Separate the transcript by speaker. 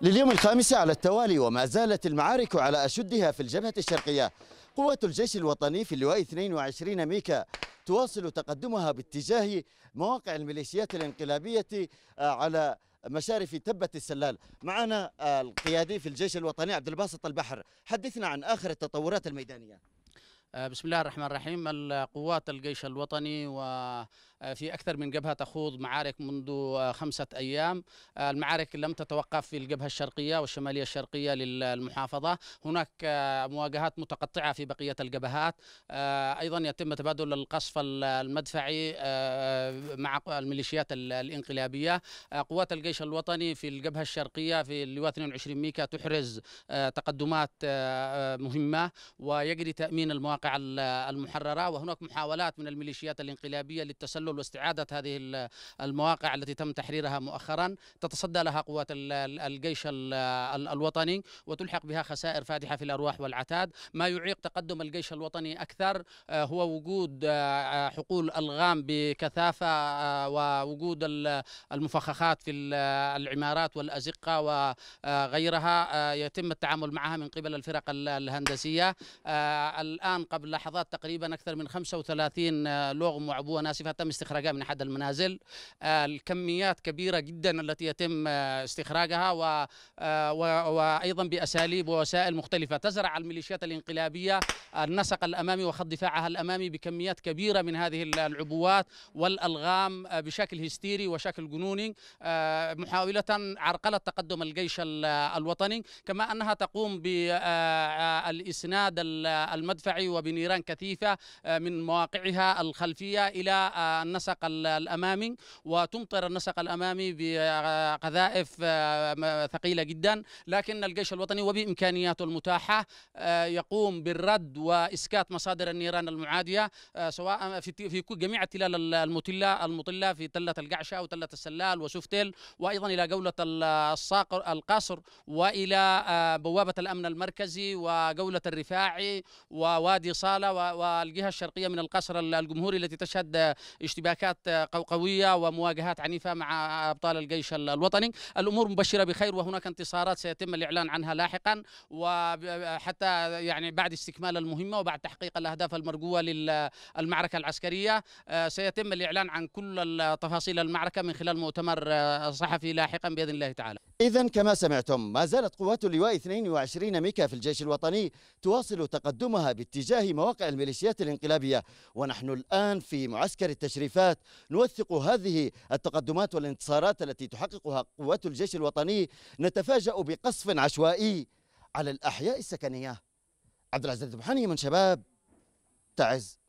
Speaker 1: لليوم الخامس على التوالي وما زالت المعارك على أشدها في الجبهة الشرقية قوات الجيش الوطني في اللواء 22 ميكا تواصل تقدمها باتجاه مواقع الميليشيات الانقلابية آه، على مشارف تبة السلال معنا آه، القيادي في الجيش الوطني عبد الباسط البحر حدثنا عن آخر التطورات الميدانية
Speaker 2: آه، بسم الله الرحمن الرحيم القوات الجيش الوطني و آه، في أكثر من جبهة تخوض معارك منذ آه، خمسة أيام آه، المعارك لم تتوقف في الجبهة الشرقية والشمالية الشرقية للمحافظة هناك مواجهات متقطعة في بقية الجبهات أيضا يتم تبادل القصف المدفعي مع الميليشيات الانقلابية قوات الجيش الوطني في الجبهة الشرقية في اللواء 22 ميكا تحرز تقدمات مهمة ويجري تأمين المواقع المحررة وهناك محاولات من الميليشيات الانقلابية للتسلل التحلل واستعادة هذه المواقع التي تم تحريرها مؤخرا تتصدى لها قوات الجيش الوطني وتلحق بها خسائر فادحة في الأرواح والعتاد ما يعيق تقدم الجيش الوطني أكثر آه، هو وجود آه، آه، حقول الغام بكثافة ووجود المفخخات في العمارات والأزقة وغيرها يتم التعامل معها من قبل الفرق الهندسية الآن قبل لحظات تقريبا أكثر من 35 لغم وعبوة ناسفة تم استخراجها من احد المنازل آه، الكميات كبيره جدا التي يتم آه، استخراجها و آه، وايضا باساليب ووسائل مختلفه تزرع الميليشيات الانقلابيه النسق الامامي وخط دفاعها الامامي بكميات كبيره من هذه العبوات والالغام بشكل هستيري وشكل جنوني محاوله عرقله تقدم الجيش الوطني كما انها تقوم بالاسناد المدفعي وبنيران كثيفه من مواقعها الخلفيه الى النسق الامامي وتمطر النسق الامامي بقذائف آه، ثقيله جدا لكن الجيش الوطني وبامكانياته المتاحه آه، يقوم بالرد واسكات مصادر النيران المعاديه آه، سواء في في جميع التلال المطله المطله في تله القعشه او تله السلال وسفتل وايضا الى جوله الصاقر القصر والى بوابه الامن المركزي وجوله الرفاعي ووادي صاله والجهه الشرقيه من القصر الجمهوري التي تشهد اشتباكات قوية ومواجهات عنيفة مع أبطال الجيش الوطني الأمور مبشرة بخير وهناك انتصارات سيتم الإعلان عنها لاحقا وحتى يعني بعد استكمال المهمة وبعد تحقيق الأهداف المرجوة للمعركة العسكرية آه، سيتم الإعلان عن كل تفاصيل المعركة من خلال مؤتمر آه، صحفي لاحقا بإذن الله تعالى
Speaker 1: إذا كما سمعتم ما زالت قوات اللواء 22 ميكا في الجيش الوطني تواصل تقدمها باتجاه مواقع الميليشيات الانقلابية ونحن الآن في معسكر التشريفات نوثق هذه التقدمات والانتصارات التي تحققها قوات الجيش الوطني نتفاجأ بقصف عشوائي على الأحياء السكنية عبد العزيز بحاني من شباب تعز